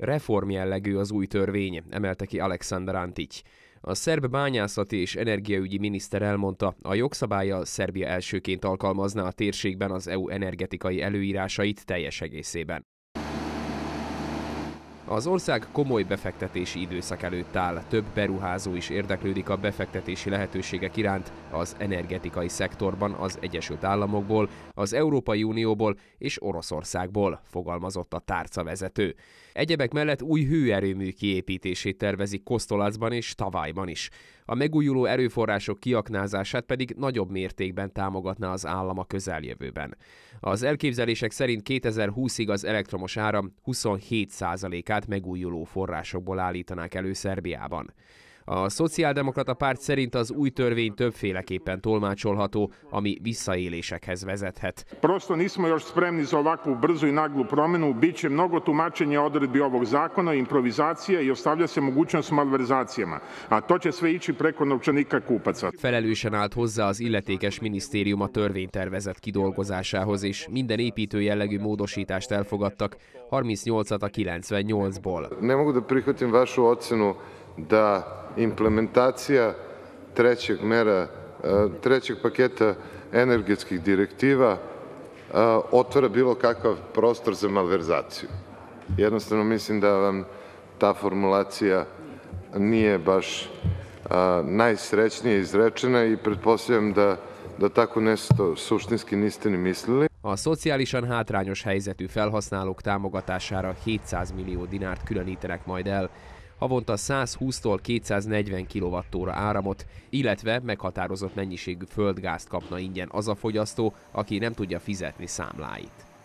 Reform jellegű az új törvény, emelte ki Alexander Antic. A szerb bányászati és energiaügyi miniszter elmondta, a jogszabálya Szerbia elsőként alkalmazná a térségben az EU energetikai előírásait teljes egészében. Az ország komoly befektetési időszak előtt áll, több beruházó is érdeklődik a befektetési lehetőségek iránt az energetikai szektorban az Egyesült Államokból, az Európai Unióból és Oroszországból, fogalmazott a tárcavezető. Egyebek mellett új hőerőmű kiépítését tervezik Kosztolacban és Tavályban is. A megújuló erőforrások kiaknázását pedig nagyobb mértékben támogatná az állam a közeljövőben. Az elképzelések szerint 2020-ig az elektromos áram 27%-át energiát megújuló forrásokból állítanák elő Szerbiában. A szociáldemokrata párt szerint az új törvény többféleképpen tolmácsolható, ami visszaélésekhez vezethet. Prosto nismo još spremni za ovakvu brzu i naglu promenu, bit će mnogo tumačenja odredbi ovog zakona, improvizacija i ostavlja se mogućnost malverzacijama, a to će sve ići preko novčanika kupaca. Felelősen állt hozzá az illetékes minisztérium a törvénytervezet kidolgozásához is. Minden építő jellegű módosítást elfogadtak, 38-at a 98-ból. Nem mogu da prihvatim vašu ocenu da implementacija trećeg mera, e, trećeg paketa energetskih direktiva e, otvara bilo kakav prostor za malverzaciju. Jednostavno mislim da vam ta formulacija nije baš e, najsrećnije izrečena i pretpostavljam da, da tako nešto suštinski niste ni mislili. A szociálisan hátrányos helyzetű felhasználók támogatására 700 millió dinárt különítenek majd el havonta 120-tól 240 kWh áramot, illetve meghatározott mennyiségű földgázt kapna ingyen az a fogyasztó, aki nem tudja fizetni számláit.